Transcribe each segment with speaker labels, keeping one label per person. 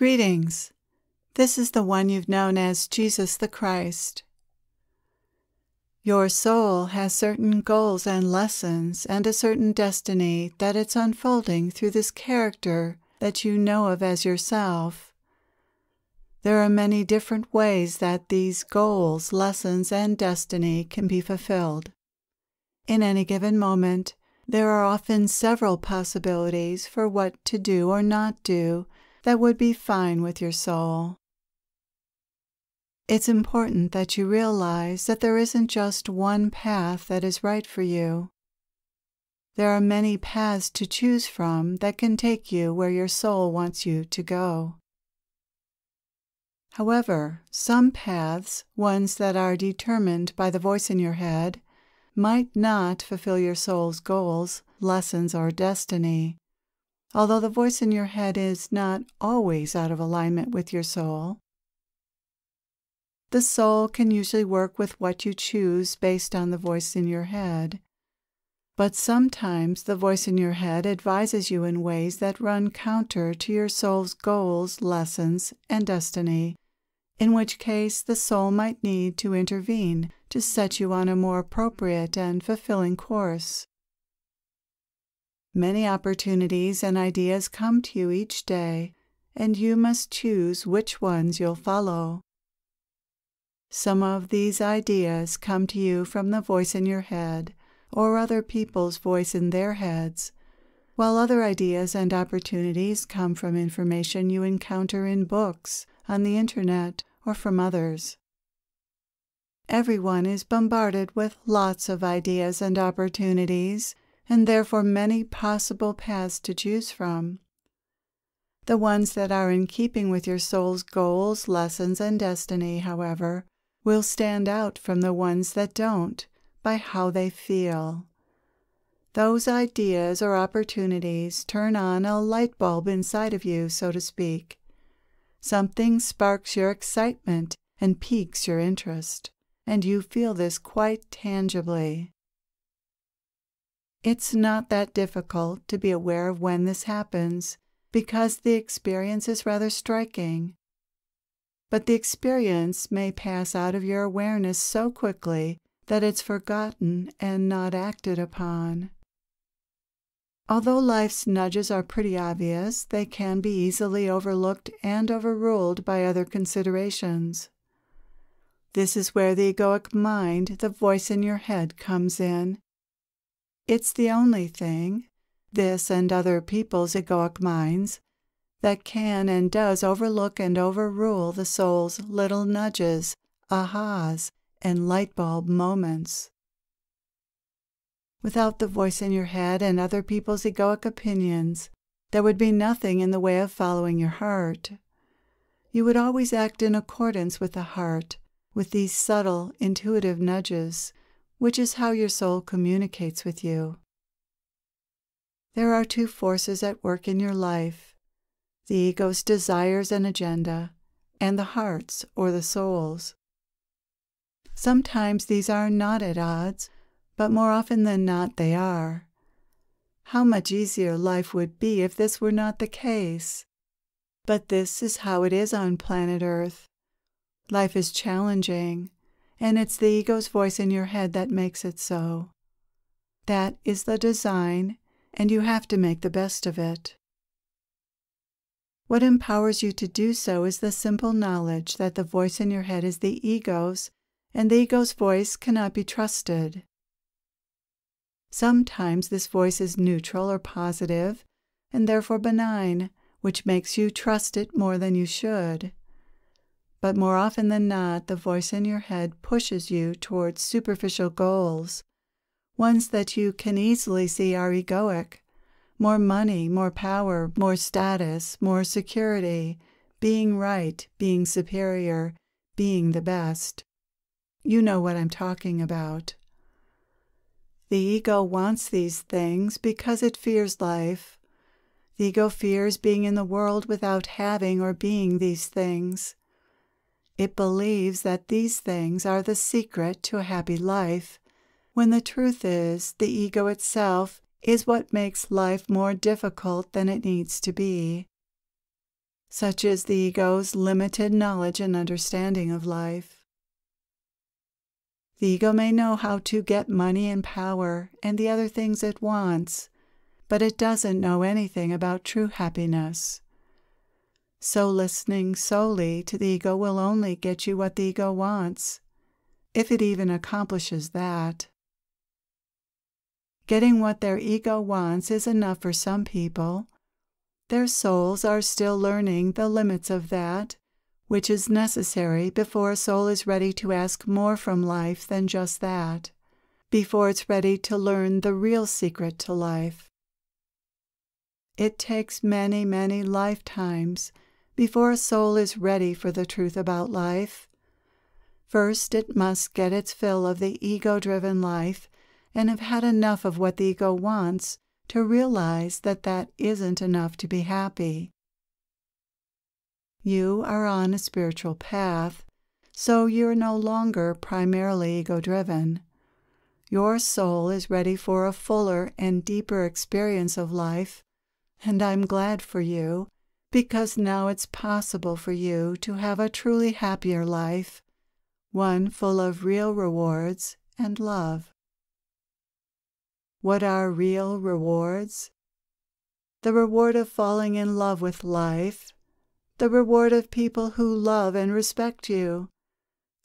Speaker 1: Greetings. This is the one you've known as Jesus the Christ. Your soul has certain goals and lessons and a certain destiny that it's unfolding through this character that you know of as yourself. There are many different ways that these goals, lessons, and destiny can be fulfilled. In any given moment, there are often several possibilities for what to do or not do that would be fine with your soul. It's important that you realize that there isn't just one path that is right for you. There are many paths to choose from that can take you where your soul wants you to go. However, some paths, ones that are determined by the voice in your head, might not fulfill your soul's goals, lessons, or destiny although the voice in your head is not always out of alignment with your soul. The soul can usually work with what you choose based on the voice in your head. But sometimes the voice in your head advises you in ways that run counter to your soul's goals, lessons, and destiny, in which case the soul might need to intervene to set you on a more appropriate and fulfilling course. Many opportunities and ideas come to you each day, and you must choose which ones you'll follow. Some of these ideas come to you from the voice in your head or other people's voice in their heads, while other ideas and opportunities come from information you encounter in books, on the internet, or from others. Everyone is bombarded with lots of ideas and opportunities and therefore many possible paths to choose from. The ones that are in keeping with your soul's goals, lessons, and destiny, however, will stand out from the ones that don't by how they feel. Those ideas or opportunities turn on a light bulb inside of you, so to speak. Something sparks your excitement and piques your interest, and you feel this quite tangibly. It's not that difficult to be aware of when this happens because the experience is rather striking. But the experience may pass out of your awareness so quickly that it's forgotten and not acted upon. Although life's nudges are pretty obvious, they can be easily overlooked and overruled by other considerations. This is where the egoic mind, the voice in your head, comes in it's the only thing, this and other people's egoic minds, that can and does overlook and overrule the soul's little nudges, ahas, and light bulb moments. Without the voice in your head and other people's egoic opinions, there would be nothing in the way of following your heart. You would always act in accordance with the heart, with these subtle, intuitive nudges, which is how your soul communicates with you. There are two forces at work in your life the ego's desires and agenda, and the heart's or the soul's. Sometimes these are not at odds, but more often than not they are. How much easier life would be if this were not the case. But this is how it is on planet Earth. Life is challenging, and it's the ego's voice in your head that makes it so. That is the design, and you have to make the best of it. What empowers you to do so is the simple knowledge that the voice in your head is the ego's, and the ego's voice cannot be trusted. Sometimes this voice is neutral or positive, and therefore benign, which makes you trust it more than you should. But more often than not, the voice in your head pushes you towards superficial goals, ones that you can easily see are egoic more money, more power, more status, more security, being right, being superior, being the best. You know what I'm talking about. The ego wants these things because it fears life. The ego fears being in the world without having or being these things. It believes that these things are the secret to a happy life, when the truth is the ego itself is what makes life more difficult than it needs to be. Such is the ego's limited knowledge and understanding of life. The ego may know how to get money and power and the other things it wants, but it doesn't know anything about true happiness. So listening solely to the ego will only get you what the ego wants, if it even accomplishes that. Getting what their ego wants is enough for some people. Their souls are still learning the limits of that, which is necessary before a soul is ready to ask more from life than just that, before it's ready to learn the real secret to life. It takes many, many lifetimes before a soul is ready for the truth about life. First, it must get its fill of the ego driven life and have had enough of what the ego wants to realize that that isn't enough to be happy. You are on a spiritual path, so you're no longer primarily ego driven. Your soul is ready for a fuller and deeper experience of life, and I'm glad for you because now it's possible for you to have a truly happier life, one full of real rewards and love. What are real rewards? The reward of falling in love with life, the reward of people who love and respect you,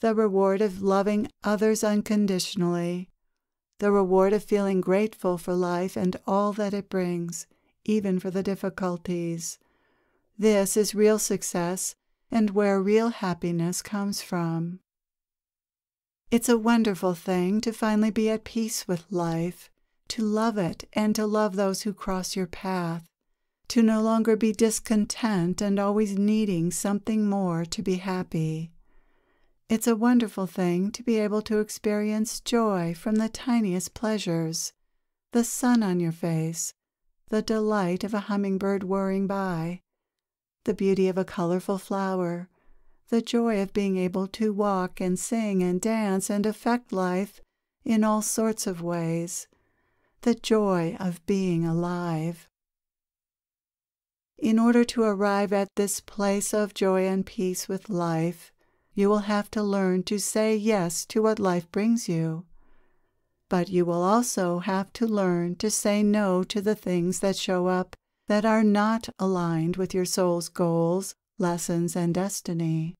Speaker 1: the reward of loving others unconditionally, the reward of feeling grateful for life and all that it brings, even for the difficulties this is real success and where real happiness comes from. It's a wonderful thing to finally be at peace with life, to love it and to love those who cross your path, to no longer be discontent and always needing something more to be happy. It's a wonderful thing to be able to experience joy from the tiniest pleasures the sun on your face, the delight of a hummingbird whirring by, the beauty of a colorful flower, the joy of being able to walk and sing and dance and affect life in all sorts of ways, the joy of being alive. In order to arrive at this place of joy and peace with life, you will have to learn to say yes to what life brings you. But you will also have to learn to say no to the things that show up that are not aligned with your soul's goals, lessons, and destiny.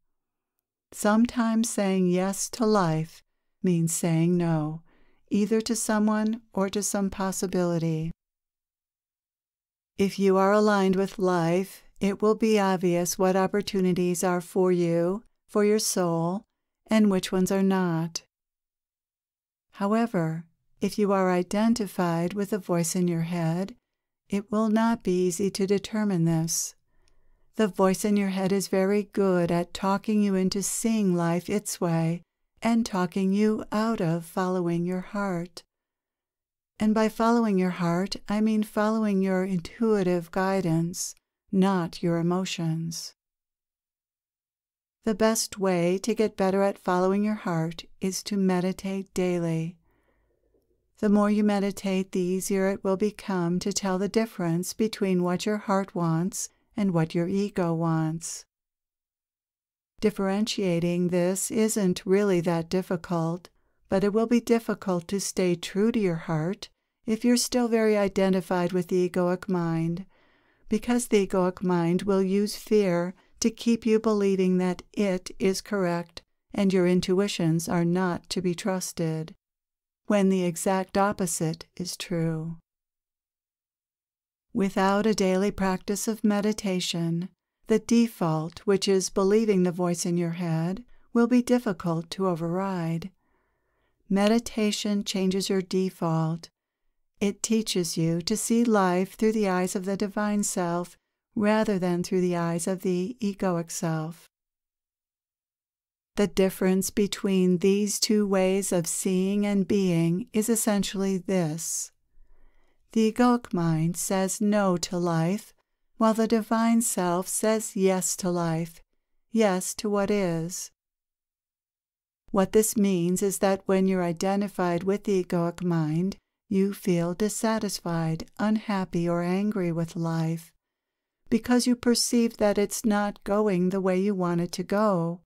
Speaker 1: Sometimes saying yes to life means saying no, either to someone or to some possibility. If you are aligned with life, it will be obvious what opportunities are for you, for your soul, and which ones are not. However, if you are identified with a voice in your head it will not be easy to determine this. The voice in your head is very good at talking you into seeing life its way and talking you out of following your heart. And by following your heart, I mean following your intuitive guidance, not your emotions. The best way to get better at following your heart is to meditate daily. The more you meditate, the easier it will become to tell the difference between what your heart wants and what your ego wants. Differentiating this isn't really that difficult, but it will be difficult to stay true to your heart if you're still very identified with the egoic mind, because the egoic mind will use fear to keep you believing that it is correct and your intuitions are not to be trusted when the exact opposite is true. Without a daily practice of meditation, the default, which is believing the voice in your head, will be difficult to override. Meditation changes your default. It teaches you to see life through the eyes of the divine self rather than through the eyes of the egoic self. The difference between these two ways of seeing and being is essentially this. The egoic mind says no to life, while the divine self says yes to life, yes to what is. What this means is that when you're identified with the egoic mind, you feel dissatisfied, unhappy, or angry with life because you perceive that it's not going the way you want it to go.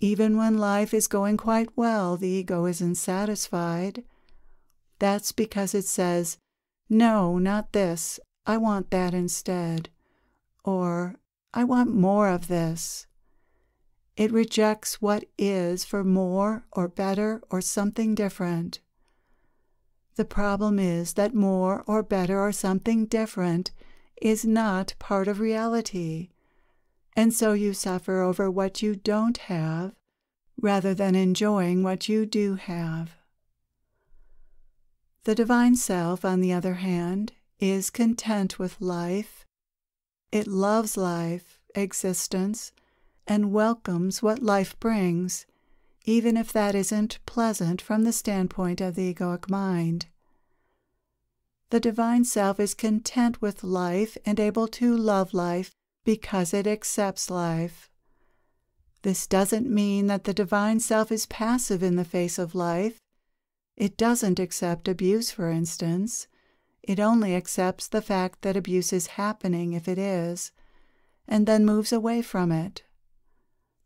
Speaker 1: Even when life is going quite well, the ego isn't satisfied. That's because it says, No, not this. I want that instead. Or, I want more of this. It rejects what is for more or better or something different. The problem is that more or better or something different is not part of reality and so you suffer over what you don't have rather than enjoying what you do have. The Divine Self, on the other hand, is content with life. It loves life, existence, and welcomes what life brings, even if that isn't pleasant from the standpoint of the egoic mind. The Divine Self is content with life and able to love life because it accepts life. This doesn't mean that the divine self is passive in the face of life. It doesn't accept abuse, for instance. It only accepts the fact that abuse is happening if it is, and then moves away from it.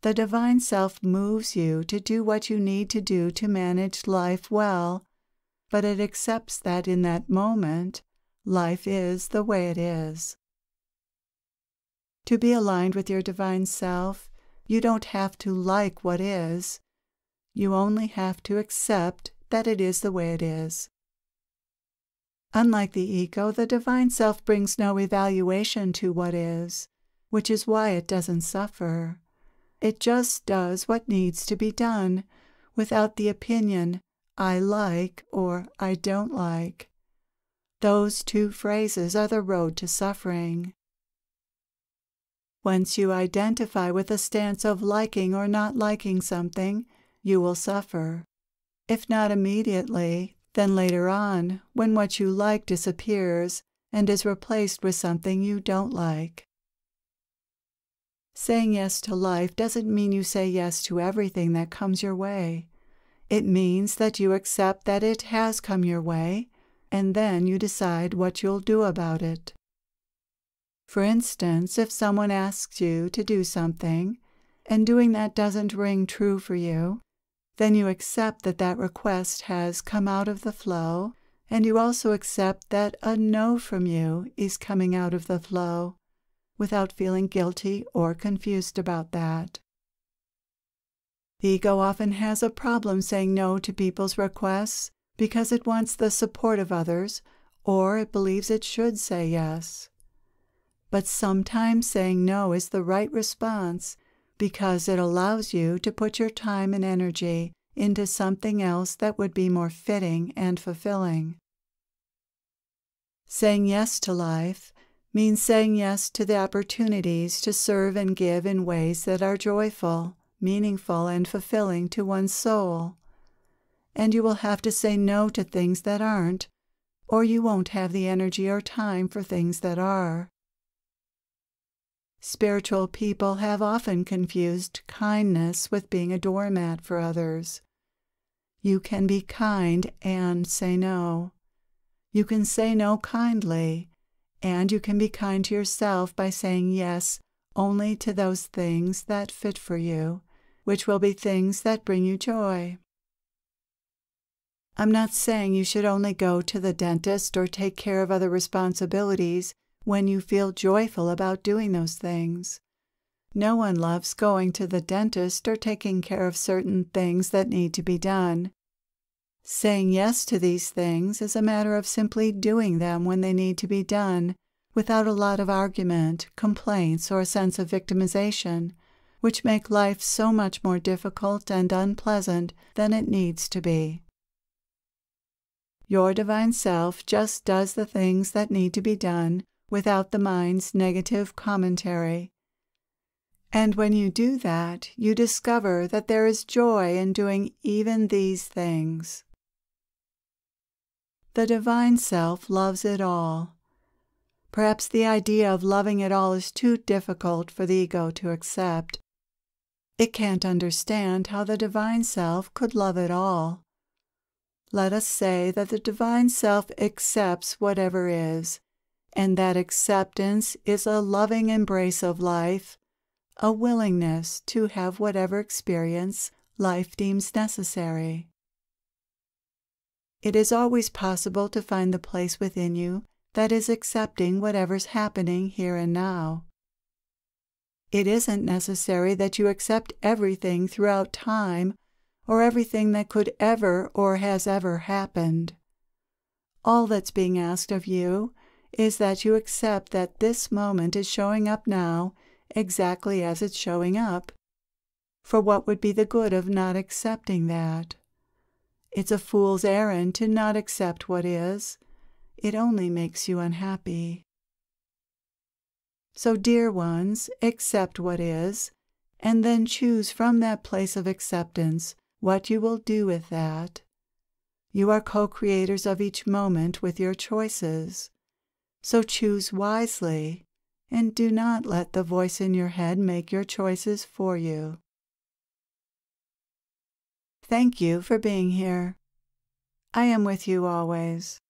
Speaker 1: The divine self moves you to do what you need to do to manage life well, but it accepts that in that moment, life is the way it is. To be aligned with your divine self, you don't have to like what is. You only have to accept that it is the way it is. Unlike the ego, the divine self brings no evaluation to what is, which is why it doesn't suffer. It just does what needs to be done without the opinion, I like or I don't like. Those two phrases are the road to suffering. Once you identify with a stance of liking or not liking something, you will suffer. If not immediately, then later on, when what you like disappears and is replaced with something you don't like. Saying yes to life doesn't mean you say yes to everything that comes your way. It means that you accept that it has come your way, and then you decide what you'll do about it. For instance, if someone asks you to do something, and doing that doesn't ring true for you, then you accept that that request has come out of the flow, and you also accept that a no from you is coming out of the flow, without feeling guilty or confused about that. The ego often has a problem saying no to people's requests because it wants the support of others or it believes it should say yes. But sometimes saying no is the right response because it allows you to put your time and energy into something else that would be more fitting and fulfilling. Saying yes to life means saying yes to the opportunities to serve and give in ways that are joyful, meaningful, and fulfilling to one's soul. And you will have to say no to things that aren't, or you won't have the energy or time for things that are. Spiritual people have often confused kindness with being a doormat for others. You can be kind and say no. You can say no kindly, and you can be kind to yourself by saying yes only to those things that fit for you, which will be things that bring you joy. I'm not saying you should only go to the dentist or take care of other responsibilities when you feel joyful about doing those things. No one loves going to the dentist or taking care of certain things that need to be done. Saying yes to these things is a matter of simply doing them when they need to be done, without a lot of argument, complaints, or a sense of victimization, which make life so much more difficult and unpleasant than it needs to be. Your divine self just does the things that need to be done without the mind's negative commentary. And when you do that, you discover that there is joy in doing even these things. The Divine Self loves it all. Perhaps the idea of loving it all is too difficult for the ego to accept. It can't understand how the Divine Self could love it all. Let us say that the Divine Self accepts whatever is, and that acceptance is a loving embrace of life, a willingness to have whatever experience life deems necessary. It is always possible to find the place within you that is accepting whatever's happening here and now. It isn't necessary that you accept everything throughout time or everything that could ever or has ever happened. All that's being asked of you is that you accept that this moment is showing up now exactly as it's showing up. For what would be the good of not accepting that? It's a fool's errand to not accept what is. It only makes you unhappy. So, dear ones, accept what is, and then choose from that place of acceptance what you will do with that. You are co creators of each moment with your choices. So choose wisely, and do not let the voice in your head make your choices for you. Thank you for being here. I am with you always.